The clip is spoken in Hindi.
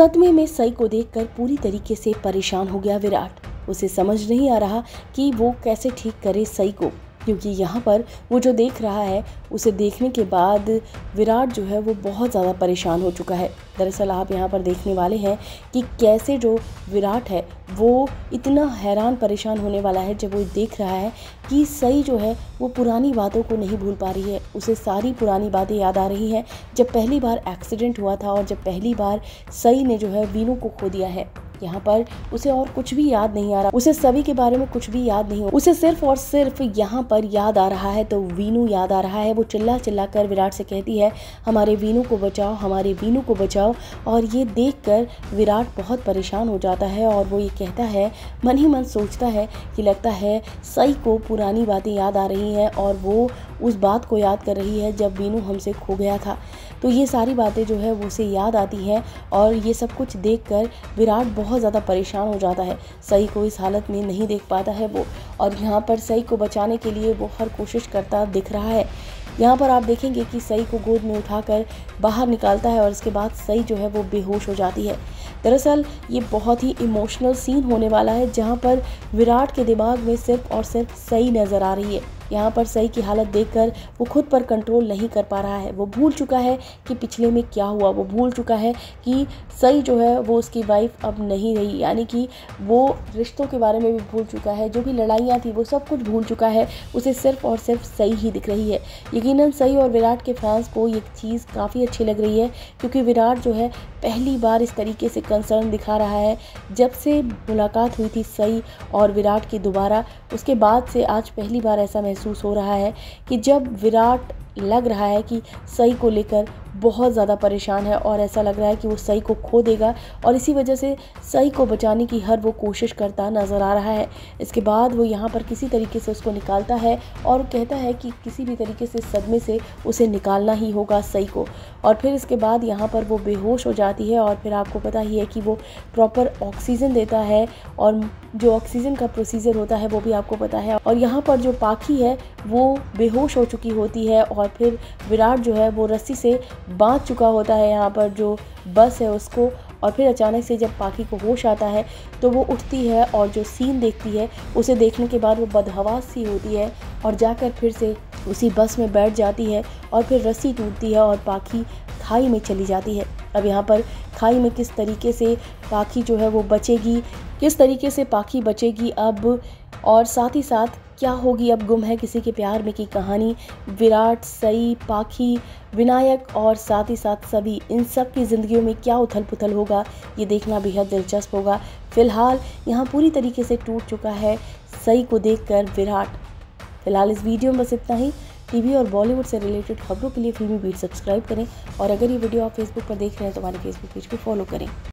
सदमे में सई को देखकर पूरी तरीके से परेशान हो गया विराट उसे समझ नहीं आ रहा कि वो कैसे ठीक करे सई को क्योंकि यहाँ पर वो जो देख रहा है उसे देखने के बाद विराट जो है वो बहुत ज़्यादा परेशान हो चुका है दरअसल आप यहाँ पर देखने वाले हैं कि कैसे जो विराट है वो इतना हैरान परेशान होने वाला है जब वो देख रहा है कि सई जो है वो पुरानी बातों को नहीं भूल पा रही है उसे सारी पुरानी बातें याद आ रही हैं जब पहली बार एक्सीडेंट हुआ था और जब पहली बार सई ने जो है वीनू को खो दिया है यहाँ पर उसे और कुछ भी याद नहीं आ रहा उसे सभी के बारे में कुछ भी याद नहीं हो उसे सिर्फ और सिर्फ यहाँ पर याद आ रहा है तो वीनू याद आ रहा है वो चिल्ला चिल्ला कर विराट से कहती है हमारे वीनू को बचाओ हमारे वीनू को बचाओ और ये देख कर विराट बहुत परेशान हो जाता है और वो ये कहता है मन ही मन सोचता है कि लगता है सई को पुरानी बातें याद आ रही हैं और वो उस बात को याद कर रही है जब वीनू हमसे खो गया था तो ये सारी बातें जो है वो उसे याद आती हैं और ये सब कुछ देख कर विराट बहुत बहुत ज़्यादा परेशान हो जाता है सही को इस हालत में नहीं देख पाता है वो और यहाँ पर सही को बचाने के लिए वो हर कोशिश करता दिख रहा है यहाँ पर आप देखेंगे कि सई को गोद में उठाकर बाहर निकालता है और इसके बाद सई जो है वो बेहोश हो जाती है दरअसल ये बहुत ही इमोशनल सीन होने वाला है जहाँ पर विराट के दिमाग में सिर्फ और सिर्फ सई नज़र आ रही है यहाँ पर सही की हालत देखकर वो खुद पर कंट्रोल नहीं कर पा रहा है वो भूल चुका है कि पिछले में क्या हुआ वो भूल चुका है कि सही जो है वो उसकी वाइफ अब नहीं रही यानी कि वो रिश्तों के बारे में भी भूल चुका है जो भी लड़ाइयाँ थी वो सब कुछ भूल चुका है उसे सिर्फ और सिर्फ सही ही दिख रही है यकीनन सही और विराट के फैंस को ये चीज़ काफ़ी अच्छी लग रही है क्योंकि विराट जो है पहली बार इस तरीके से कंसर्न दिखा रहा है जब से मुलाकात हुई थी सई और विराट की दोबारा उसके बाद से आज पहली बार ऐसा महसूस महसूस हो रहा है कि जब विराट लग रहा है कि सई को लेकर बहुत ज़्यादा परेशान है और ऐसा लग रहा है कि वो सई को खो देगा और इसी वजह से सई को बचाने की हर वो कोशिश करता नज़र आ रहा है इसके बाद वो यहाँ पर किसी तरीके से उसको निकालता है और कहता है कि किसी भी तरीके से सदमे से उसे निकालना ही होगा सई को और फिर इसके बाद यहाँ पर वो बेहोश हो जाती है और फिर आपको पता ही है कि वो प्रॉपर ऑक्सीजन देता है और जो ऑक्सीजन का प्रोसीजर होता है वो भी आपको पता है और यहाँ पर जो पाखी है वो बेहोश हो चुकी होती है और और फिर विराट जो है वो रस्सी से बांध चुका होता है यहाँ पर जो बस है उसको और फिर अचानक से जब पाखी को होश आता है तो वो उठती है और जो सीन देखती है उसे देखने के बाद वो बदहवास सी होती है और जाकर फिर से उसी बस में बैठ जाती है और फिर रस्सी टूटती है और पाखी खाई में चली जाती है अब यहाँ पर खाई में किस तरीके से पाखी जो है वो बचेगी किस तरीके से पाखी बचेगी अब और साथ ही साथ क्या होगी अब गुम है किसी के प्यार में की कहानी विराट सई पाखी विनायक और साथ ही साथ सभी इन सब की ज़िंदगियों में क्या उथल पुथल होगा ये देखना बेहद दिलचस्प होगा फ़िलहाल यहाँ पूरी तरीके से टूट चुका है सई को देखकर विराट फिलहाल इस वीडियो में बस इतना ही टीवी और बॉलीवुड से रिलेटेड खबरों के लिए फिल्मी बीट सब्सक्राइब करें और अगर ये वीडियो आप फेसबुक पर देख रहे हैं तो हमारे फेसबुक पेज को फॉलो करें